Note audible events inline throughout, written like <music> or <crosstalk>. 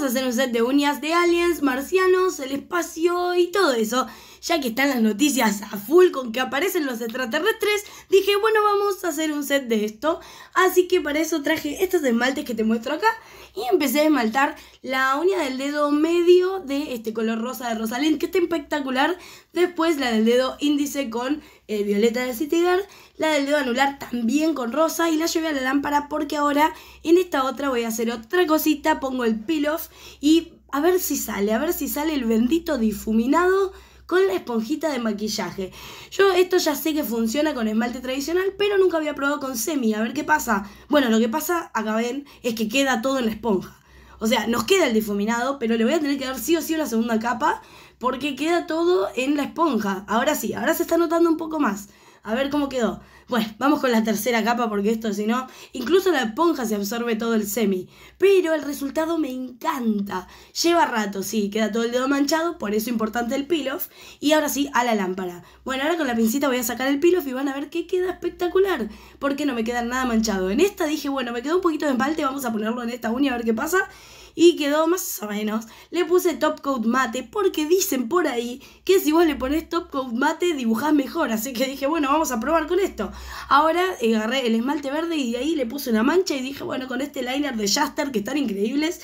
Vamos a hacer un set de uñas de aliens, marcianos, el espacio y todo eso ya que están las noticias a full con que aparecen los extraterrestres, dije, bueno, vamos a hacer un set de esto. Así que para eso traje estos esmaltes que te muestro acá y empecé a esmaltar la uña del dedo medio de este color rosa de Rosalind, que está espectacular. Después la del dedo índice con eh, violeta de Citigar, la del dedo anular también con rosa y la llevé a la lámpara porque ahora en esta otra voy a hacer otra cosita, pongo el peel off y a ver si sale, a ver si sale el bendito difuminado con la esponjita de maquillaje. Yo esto ya sé que funciona con esmalte tradicional, pero nunca había probado con semi, a ver qué pasa. Bueno, lo que pasa, acá ven, es que queda todo en la esponja. O sea, nos queda el difuminado, pero le voy a tener que dar sí o sí una segunda capa porque queda todo en la esponja. Ahora sí, ahora se está notando un poco más. A ver cómo quedó. Bueno, vamos con la tercera capa porque esto si no, incluso la esponja se absorbe todo el semi. Pero el resultado me encanta. Lleva rato, sí, queda todo el dedo manchado, por eso importante el peel-off. Y ahora sí, a la lámpara. Bueno, ahora con la pincita voy a sacar el peel-off y van a ver que queda espectacular. Porque no me queda nada manchado. En esta dije, bueno, me quedó un poquito de empalte, vamos a ponerlo en esta uña a ver qué pasa y quedó más o menos. Le puse top coat mate porque dicen por ahí que si vos le pones top coat mate dibujás mejor. Así que dije, bueno, vamos a probar con esto. Ahora eh, agarré el esmalte verde y de ahí le puse una mancha y dije, bueno, con este liner de Jaster que están increíbles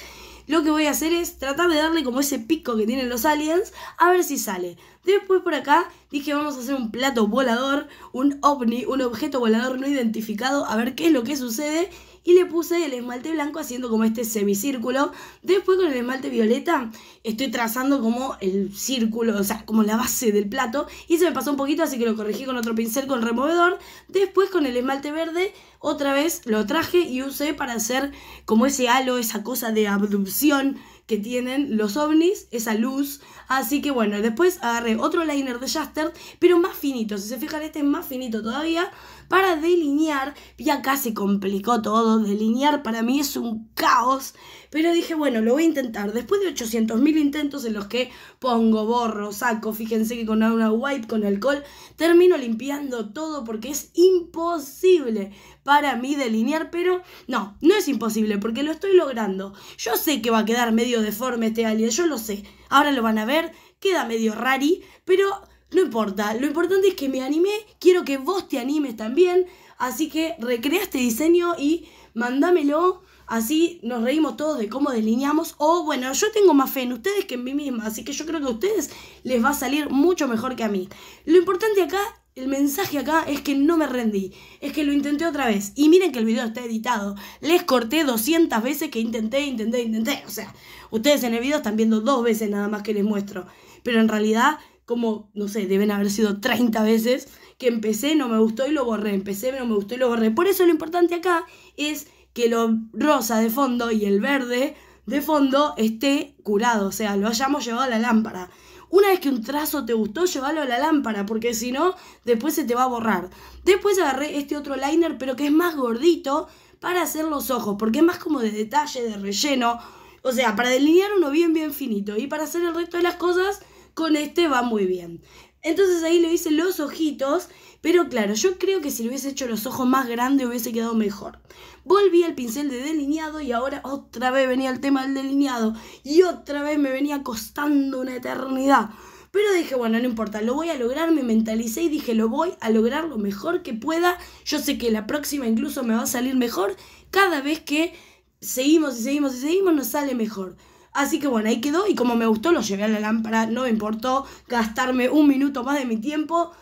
lo que voy a hacer es tratar de darle como ese pico que tienen los aliens, a ver si sale. Después por acá dije vamos a hacer un plato volador, un ovni, un objeto volador no identificado, a ver qué es lo que sucede y le puse el esmalte blanco haciendo como este semicírculo. Después con el esmalte violeta estoy trazando como el círculo, o sea, como la base del plato y se me pasó un poquito así que lo corregí con otro pincel con removedor. Después con el esmalte verde otra vez lo traje y usé para hacer como ese halo, esa cosa de abducción que tienen los ovnis, esa luz. Así que bueno, después agarré otro liner de Jaster, pero más finito. Si se fijan, este es más finito todavía para delinear. ya casi complicó todo. Delinear para mí es un caos. Pero dije, bueno, lo voy a intentar. Después de 800.000 intentos en los que pongo, borro, saco, fíjense que con una wipe, con alcohol, termino limpiando todo porque es imposible para mí delinear, pero no, no es imposible porque lo estoy logrando. Yo sé que va a quedar medio deforme este alien, yo lo sé. Ahora lo van a ver, queda medio rari, pero no importa. Lo importante es que me animé, quiero que vos te animes también. Así que recrea este diseño y mándamelo. Así nos reímos todos de cómo delineamos. O bueno, yo tengo más fe en ustedes que en mí misma. Así que yo creo que a ustedes les va a salir mucho mejor que a mí. Lo importante acá el mensaje acá es que no me rendí, es que lo intenté otra vez. Y miren que el video está editado. Les corté 200 veces que intenté, intenté, intenté. O sea, ustedes en el video están viendo dos veces nada más que les muestro. Pero en realidad, como, no sé, deben haber sido 30 veces que empecé, no me gustó y lo borré. Empecé, no me gustó y lo borré. Por eso lo importante acá es que lo rosa de fondo y el verde de fondo esté curado. O sea, lo hayamos llevado a la lámpara. Una vez que un trazo te gustó, llévalo a la lámpara, porque si no, después se te va a borrar. Después agarré este otro liner, pero que es más gordito, para hacer los ojos, porque es más como de detalle, de relleno. O sea, para delinear uno bien, bien finito. Y para hacer el resto de las cosas, con este va muy bien. Entonces ahí le hice los ojitos, pero claro, yo creo que si le hubiese hecho los ojos más grandes hubiese quedado mejor. Volví al pincel de delineado y ahora otra vez venía el tema del delineado y otra vez me venía costando una eternidad. Pero dije, bueno, no importa, lo voy a lograr, me mentalicé y dije, lo voy a lograr lo mejor que pueda. Yo sé que la próxima incluso me va a salir mejor. Cada vez que seguimos y seguimos y seguimos nos sale mejor. Así que bueno, ahí quedó y como me gustó lo llevé a la lámpara, no me importó gastarme un minuto más de mi tiempo,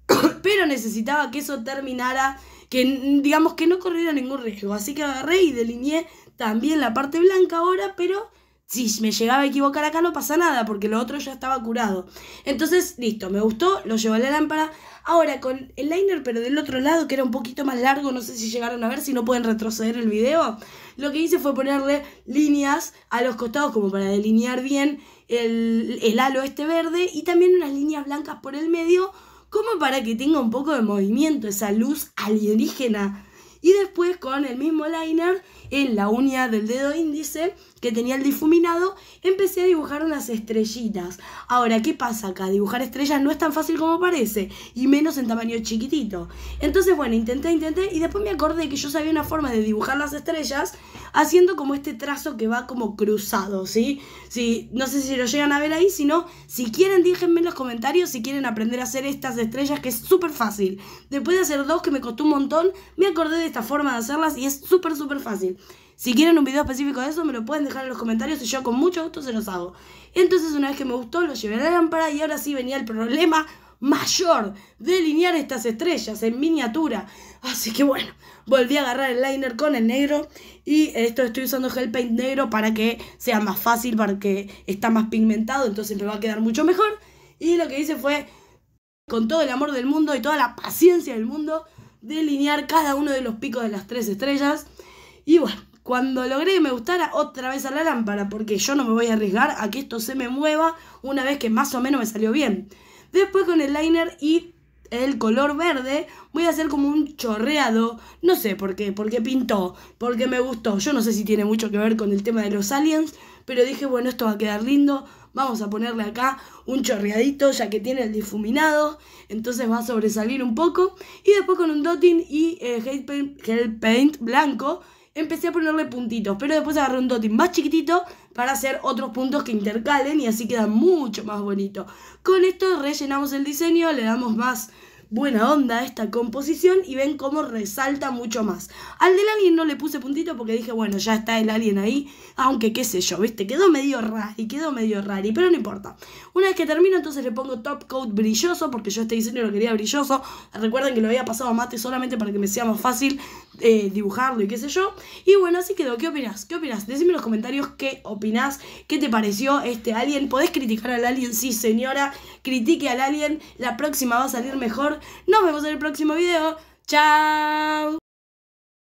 <coughs> pero necesitaba que eso terminara, que digamos que no corriera ningún riesgo. Así que agarré y delineé también la parte blanca ahora, pero si me llegaba a equivocar acá no pasa nada, porque lo otro ya estaba curado. Entonces, listo, me gustó, lo llevo a la lámpara. Ahora con el liner, pero del otro lado, que era un poquito más largo, no sé si llegaron a ver, si no pueden retroceder el video, lo que hice fue ponerle líneas a los costados como para delinear bien el, el halo este verde y también unas líneas blancas por el medio como para que tenga un poco de movimiento esa luz alienígena. Y después con el mismo liner en la uña del dedo índice que tenía el difuminado, empecé a dibujar unas estrellitas. Ahora, ¿qué pasa acá? Dibujar estrellas no es tan fácil como parece, y menos en tamaño chiquitito. Entonces, bueno, intenté, intenté, y después me acordé que yo sabía una forma de dibujar las estrellas haciendo como este trazo que va como cruzado, ¿sí? sí no sé si lo llegan a ver ahí, no si quieren, déjenme en los comentarios si quieren aprender a hacer estas estrellas, que es súper fácil. Después de hacer dos que me costó un montón, me acordé de esta forma de hacerlas y es súper, súper fácil. Si quieren un video específico de eso, me lo pueden dejar en los comentarios y yo con mucho gusto se los hago. Entonces, una vez que me gustó, lo llevé a la lámpara y ahora sí venía el problema mayor, delinear estas estrellas en miniatura. Así que bueno, volví a agarrar el liner con el negro y esto estoy usando gel paint negro para que sea más fácil, para que está más pigmentado, entonces me va a quedar mucho mejor. Y lo que hice fue, con todo el amor del mundo y toda la paciencia del mundo, delinear cada uno de los picos de las tres estrellas. Y bueno, cuando logré que me gustara otra vez a la lámpara, porque yo no me voy a arriesgar a que esto se me mueva una vez que más o menos me salió bien. Después con el liner y el color verde, voy a hacer como un chorreado, no sé por qué, porque pintó, porque me gustó. Yo no sé si tiene mucho que ver con el tema de los aliens, pero dije, bueno, esto va a quedar lindo, vamos a ponerle acá un chorreadito ya que tiene el difuminado, entonces va a sobresalir un poco. Y después con un dotting y eh, el gel paint blanco, empecé a ponerle puntitos, pero después agarré un dotting más chiquitito para hacer otros puntos que intercalen y así queda mucho más bonito. Con esto rellenamos el diseño, le damos más buena onda a esta composición y ven cómo resalta mucho más. Al del alien no le puse puntito porque dije, bueno, ya está el alien ahí, aunque qué sé yo, ¿viste? Quedó medio y quedó medio rari, pero no importa. Una vez que termino, entonces le pongo top coat brilloso porque yo este diseño lo quería brilloso. Recuerden que lo había pasado a mate solamente para que me sea más fácil eh, dibujarlo y qué sé yo. Y bueno, así quedó. ¿Qué opinas? ¿Qué opinas? Decime en los comentarios qué opinas qué te pareció este alien. ¿Podés criticar al alien? Sí, señora. Critique al alien. La próxima va a salir mejor. Nos vemos en el próximo video. ¡Chao!